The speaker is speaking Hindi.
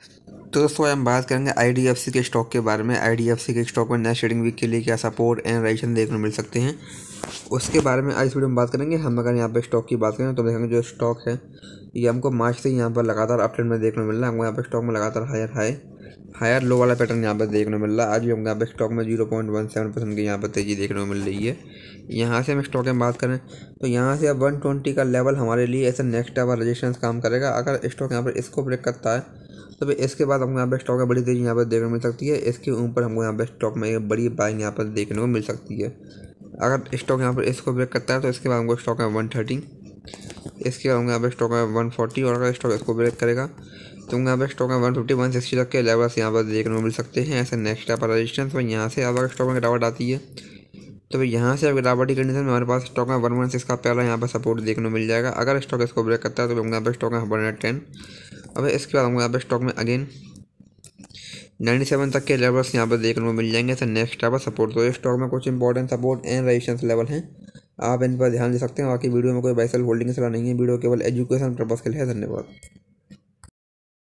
तो दोस्तों हम बात करेंगे आईडीएफसी के स्टॉक के बारे में आईडीएफसी के स्टॉक में नेक्स्ट ट्रेडिंग वीक के लिए क्या सपोर्ट एंड राइशन देखने को मिल सकते हैं उसके बारे में आज वीडियो में बात करेंगे हम अगर यहाँ पे स्टॉक की बात करें तो देखेंगे जो स्टॉक है ये हमको मार्च से यहाँ पर लगातार अपडेट में देखने को मिल रहा है हमको यहाँ पर स्टॉक में लगातार हायर हाई हायर लो वाला पैटर्न यहाँ पर देखने को मिल रहा है आज भी हमको यहाँ पर स्टॉक में zero point one seven percent की यहाँ पर तेज़ी देखने को मिल रही है यहाँ से हम स्टॉक में बात करें तो यहाँ से अब वन ट्वेंटी का लेवल हमारे लिए ऐसा नेक्स्ट टाइम रजिस्टेंस काम करेगा अगर स्टॉक यहाँ पर इसको ब्रेक करता है तो फिर इसके बाद हमको यहाँ पर स्टॉक में बड़ी तेज़ी यहाँ पर देखने को मिल सकती है इसके ऊपर हमको यहाँ पर स्टॉक में बड़ी बाइंग यहाँ पर देखने को मिल सकती है अगर स्टॉक यहाँ पर इसको ब्रेक करता है तो इसके बाद हमको स्टॉक में वन थर्टी इसके बाद होंगे यहाँ पे स्टॉक है वन फोर्टी और अगर स्टॉक इसको ब्रेक करेगा तो उनका यहाँ पे स्टॉक है वन फिफ्टी वन सिक्सटी तक के लेवल्स यहाँ पर देखने को मिल सकते हैं ऐसे नेक्स्ट आप रजिस्टेंस में यहाँ से अगर स्टॉक में गिरावट आती है तो फिर यहाँ से अब की कंडीशन में हमारे पास स्टॉक है वन वन सिक्स का पहला यहाँ पर सपोर्ट देखने को मिल जाएगा अगर स्टॉक इसको ब्रेक करता है तो हमको यहाँ पर स्टॉक है वन हंड्रेड टेन अब इसके बाद हमको यहाँ पर स्टॉक में अगेन नाइन्टी सेवन तक के लेवल्स यहाँ पर देखने को मिल जाएंगे ऐसे नेक्स्ट यहाँ पर सपोर्ट तो स्टॉक में कुछ important support and resistance level हैं आप इन पर ध्यान दे सकते हैं बाकी वीडियो में कोई बाइसल होल्डिंग सलाह नहीं है वीडियो केवल एजुकेशन पर्पज़ के लिए है धन्यवाद